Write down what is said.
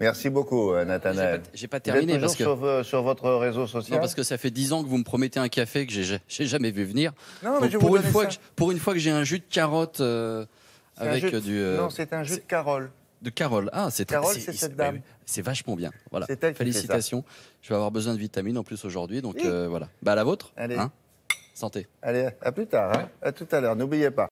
Merci beaucoup, euh, Nathanaël. J'ai pas, pas, terminé. Vous euh, sur, votre réseau social Non, parce que ça fait 10 ans que vous me promettez un café que j'ai jamais vu venir. pour, une fois Que, pour une fois que j'ai un jus de carotte euh, avec du. non, c'est un jus de Carole. De Carole. Ah, c'est Carole, c'est cette dame. Eh c'est vachement bien. Voilà. Elle Félicitations. Je vais avoir besoin de vitamines en plus aujourd'hui, donc voilà. Bah la vôtre. Allez. Hein Santé. Allez, à plus tard. Hein. à tout à l'heure. N'oubliez pas.